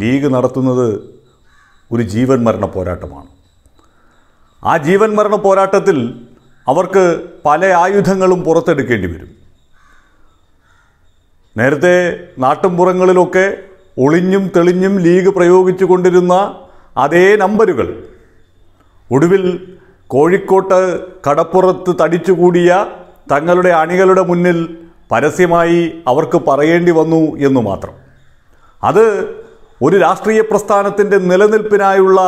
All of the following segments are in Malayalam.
ലീഗ് നടത്തുന്നത് ഒരു ജീവൻ മരണ പോരാട്ടമാണ് ആ ജീവൻ മരണ പോരാട്ടത്തിൽ അവർക്ക് പല ആയുധങ്ങളും പുറത്തെടുക്കേണ്ടി വരും നേരത്തെ നാട്ടുംപുറങ്ങളിലൊക്കെ ഒളിഞ്ഞും തെളിഞ്ഞും ലീഗ് പ്രയോഗിച്ചു കൊണ്ടിരുന്ന അതേ നമ്പരുകൾ ഒടുവിൽ കോഴിക്കോട്ട് കടപ്പുറത്ത് തടിച്ചുകൂടിയ തങ്ങളുടെ അണികളുടെ മുന്നിൽ പരസ്യമായി അവർക്ക് പറയേണ്ടി വന്നു എന്നു മാത്രം അത് ഒരു രാഷ്ട്രീയ പ്രസ്ഥാനത്തിൻ്റെ നിലനിൽപ്പിനായുള്ള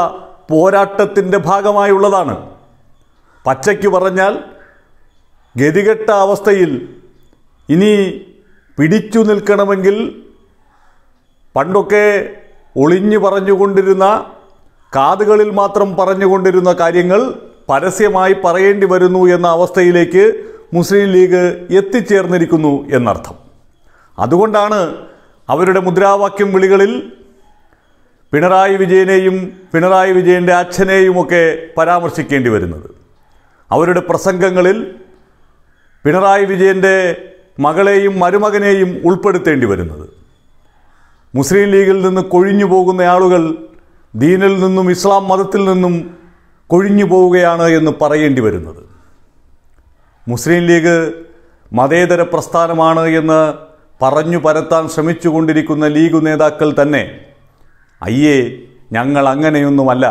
പോരാട്ടത്തിൻ്റെ ഭാഗമായുള്ളതാണ് പച്ചയ്ക്ക് പറഞ്ഞാൽ ഗതികെട്ട അവസ്ഥയിൽ ഇനി പിടിച്ചു നിൽക്കണമെങ്കിൽ പണ്ടൊക്കെ ഒളിഞ്ഞു പറഞ്ഞുകൊണ്ടിരുന്ന കാതുകളിൽ മാത്രം പറഞ്ഞുകൊണ്ടിരുന്ന കാര്യങ്ങൾ പരസ്യമായി പറയേണ്ടി വരുന്നു എന്ന അവസ്ഥയിലേക്ക് മുസ്ലിം ലീഗ് എത്തിച്ചേർന്നിരിക്കുന്നു എന്നർത്ഥം അതുകൊണ്ടാണ് അവരുടെ മുദ്രാവാക്യം വിളികളിൽ പിണറായി വിജയനെയും പിണറായി വിജയൻ്റെ ഒക്കെ പരാമർശിക്കേണ്ടി വരുന്നത് അവരുടെ പ്രസംഗങ്ങളിൽ പിണറായി വിജയൻ്റെ മകളെയും മരുമകനെയും ഉൾപ്പെടുത്തേണ്ടി വരുന്നത് മുസ്ലിം ലീഗിൽ നിന്ന് കൊഴിഞ്ഞു പോകുന്ന ആളുകൾ ദീനിൽ നിന്നും ഇസ്ലാം മതത്തിൽ നിന്നും കൊഴിഞ്ഞു പോവുകയാണ് എന്ന് പറയേണ്ടി വരുന്നത് മുസ്ലിം ലീഗ് മതേതര പ്രസ്ഥാനമാണ് എന്ന് പറഞ്ഞു പരത്താൻ ശ്രമിച്ചുകൊണ്ടിരിക്കുന്ന ലീഗ് നേതാക്കൾ തന്നെ അയ്യേ ഞങ്ങൾ അങ്ങനെയൊന്നുമല്ല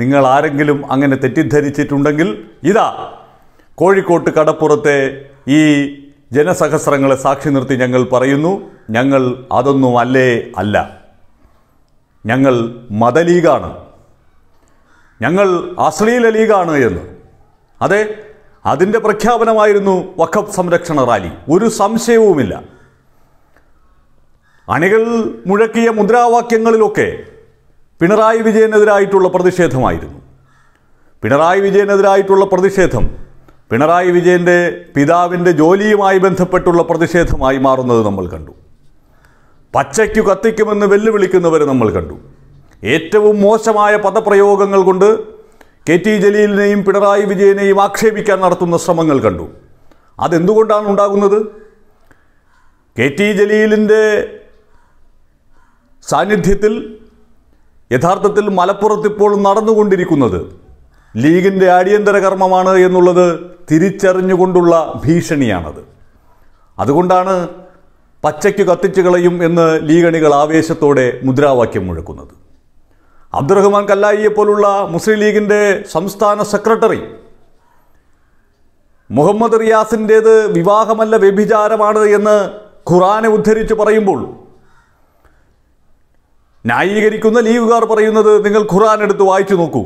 നിങ്ങൾ ആരെങ്കിലും അങ്ങനെ തെറ്റിദ്ധരിച്ചിട്ടുണ്ടെങ്കിൽ ഇതാ കോഴിക്കോട്ട് കടപ്പുറത്തെ ഈ ജനസഹസ്രങ്ങളെ സാക്ഷി നിർത്തി ഞങ്ങൾ പറയുന്നു ഞങ്ങൾ അതൊന്നും അല്ലേ അല്ല ഞങ്ങൾ മതലീഗാണ് ഞങ്ങൾ അശ്ലീല ലീഗാണ് എന്ന് അതെ അതിൻ്റെ പ്രഖ്യാപനമായിരുന്നു വഖഫ് സംരക്ഷണ റാലി ഒരു സംശയവുമില്ല അണികൾ മുഴക്കിയ മുദ്രാവാക്യങ്ങളിലൊക്കെ പിണറായി വിജയനെതിരായിട്ടുള്ള പ്രതിഷേധമായിരുന്നു പിണറായി വിജയനെതിരായിട്ടുള്ള പ്രതിഷേധം പിണറായി വിജയൻ്റെ പിതാവിൻ്റെ ജോലിയുമായി ബന്ധപ്പെട്ടുള്ള പ്രതിഷേധമായി മാറുന്നത് നമ്മൾ കണ്ടു പച്ചയ്ക്കു കത്തിക്കുമെന്ന് വെല്ലുവിളിക്കുന്നവരെ നമ്മൾ കണ്ടു ഏറ്റവും മോശമായ പദപ്രയോഗങ്ങൾ കൊണ്ട് കെ ടി ജലീലിനെയും പിണറായി വിജയനെയും ആക്ഷേപിക്കാൻ നടത്തുന്ന ശ്രമങ്ങൾ കണ്ടു അതെന്തുകൊണ്ടാണ് ഉണ്ടാകുന്നത് കെ ടി ജലീലിൻ്റെ സാന്നിധ്യത്തിൽ യഥാർത്ഥത്തിൽ മലപ്പുറത്ത് ഇപ്പോൾ നടന്നുകൊണ്ടിരിക്കുന്നത് ലീഗിൻ്റെ അടിയന്തര കർമ്മമാണ് എന്നുള്ളത് തിരിച്ചറിഞ്ഞുകൊണ്ടുള്ള ഭീഷണിയാണത് അതുകൊണ്ടാണ് പച്ചയ്ക്ക് കത്തിച്ചു കളയും എന്ന് ലീഗണികൾ ആവേശത്തോടെ മുദ്രാവാക്യം മുഴക്കുന്നത് അബ്ദുറഹ്മാൻ കല്ലായിയെ പോലുള്ള മുസ്ലിം ലീഗിൻ്റെ സംസ്ഥാന സെക്രട്ടറി മുഹമ്മദ് റിയാസിൻ്റേത് വിവാഹമല്ല വ്യഭിചാരമാണ് എന്ന് ഖുറാനെ ഉദ്ധരിച്ച് പറയുമ്പോൾ ന്യായീകരിക്കുന്ന ലീഗുകാർ പറയുന്നത് നിങ്ങൾ ഖുറാൻ എടുത്ത് വായിച്ചു നോക്കൂ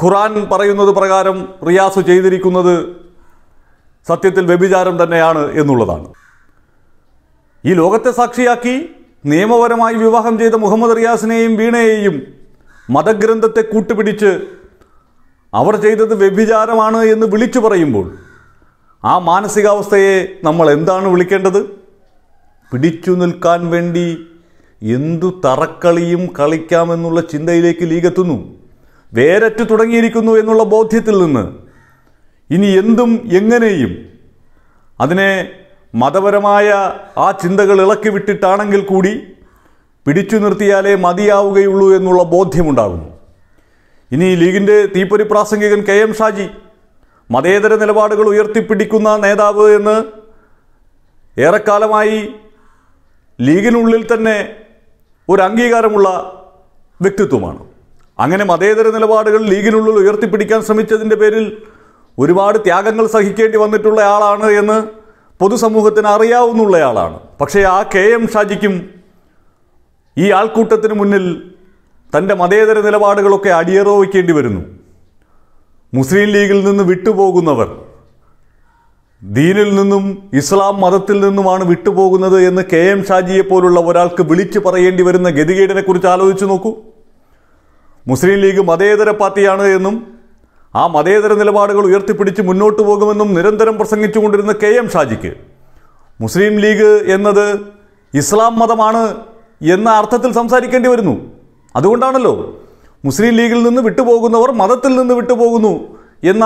ഖുറാൻ പറയുന്നത് പ്രകാരം റിയാസ് ചെയ്തിരിക്കുന്നത് സത്യത്തിൽ വ്യഭിചാരം തന്നെയാണ് എന്നുള്ളതാണ് ഈ ലോകത്തെ സാക്ഷിയാക്കി നിയമപരമായി വിവാഹം ചെയ്ത മുഹമ്മദ് റിയാസിനെയും വീണയെയും മതഗ്രന്ഥത്തെ കൂട്ടുപിടിച്ച് അവർ ചെയ്തത് വ്യഭിചാരമാണ് എന്ന് വിളിച്ചു പറയുമ്പോൾ ആ മാനസികാവസ്ഥയെ നമ്മൾ എന്താണ് വിളിക്കേണ്ടത് പിടിച്ചു നിൽക്കാൻ വേണ്ടി എന്തു തറക്കളിയും കളിക്കാമെന്നുള്ള ചിന്തയിലേക്ക് ലീഗെത്തുന്നു വേരറ്റ് തുടങ്ങിയിരിക്കുന്നു എന്നുള്ള ബോധ്യത്തിൽ നിന്ന് ഇനി എന്തും എങ്ങനെയും അതിനെ മതപരമായ ആ ചിന്തകൾ ഇളക്കി വിട്ടിട്ടാണെങ്കിൽ കൂടി പിടിച്ചു നിർത്തിയാലേ മതിയാവുകയുള്ളൂ എന്നുള്ള ബോധ്യമുണ്ടാകുന്നു ഇനി ലീഗിൻ്റെ തീപ്പൊരി പ്രാസംഗികൻ കെ എം ഷാജി മതേതര നിലപാടുകൾ ഉയർത്തിപ്പിടിക്കുന്ന നേതാവ് എന്ന് ഏറെക്കാലമായി ലീഗിനുള്ളിൽ തന്നെ ഒരു അംഗീകാരമുള്ള വ്യക്തിത്വമാണ് അങ്ങനെ മതേതര നിലപാടുകൾ ലീഗിനുള്ളിൽ ഉയർത്തിപ്പിടിക്കാൻ ശ്രമിച്ചതിൻ്റെ പേരിൽ ഒരുപാട് ത്യാഗങ്ങൾ സഹിക്കേണ്ടി വന്നിട്ടുള്ള ആളാണ് എന്ന് പൊതുസമൂഹത്തിന് ആളാണ് പക്ഷേ ആ കെ എം ഷാജിക്കും ഈ ആൾക്കൂട്ടത്തിന് മുന്നിൽ തൻ്റെ മതേതര നിലപാടുകളൊക്കെ അടിയറവ് വയ്ക്കേണ്ടി വരുന്നു മുസ്ലിം ലീഗിൽ നിന്ന് വിട്ടുപോകുന്നവർ ദീനിൽ നിന്നും ഇസ്ലാം മതത്തിൽ നിന്നുമാണ് വിട്ടുപോകുന്നത് എന്ന് കെ എം ഷാജിയെ പോലുള്ള ഒരാൾക്ക് വിളിച്ചു പറയേണ്ടി വരുന്ന ഗതികേടിനെ കുറിച്ച് ആലോചിച്ചു നോക്കൂ മുസ്ലിം ലീഗ് മതേതര പാർട്ടിയാണ് എന്നും ആ മതേതര നിലപാടുകൾ ഉയർത്തിപ്പിടിച്ച് മുന്നോട്ട് പോകുമെന്നും നിരന്തരം പ്രസംഗിച്ചുകൊണ്ടിരുന്ന കെ എം ഷാജിക്ക് മുസ്ലിം ലീഗ് എന്നത് ഇസ്ലാം മതമാണ് എന്ന അർത്ഥത്തിൽ സംസാരിക്കേണ്ടി വരുന്നു അതുകൊണ്ടാണല്ലോ മുസ്ലിം ലീഗിൽ നിന്ന് വിട്ടുപോകുന്നവർ മതത്തിൽ നിന്ന് വിട്ടുപോകുന്നു എന്ന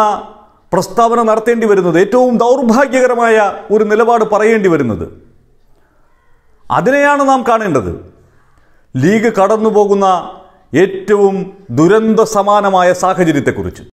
പ്രസ്താവന നടത്തേണ്ടി വരുന്നത് ഏറ്റവും ദൗർഭാഗ്യകരമായ ഒരു നിലപാട് പറയേണ്ടി വരുന്നത് അതിനെയാണ് നാം കാണേണ്ടത് ലീഗ് കടന്നു പോകുന്ന ഏറ്റവും ദുരന്ത സമാനമായ സാഹചര്യത്തെക്കുറിച്ച്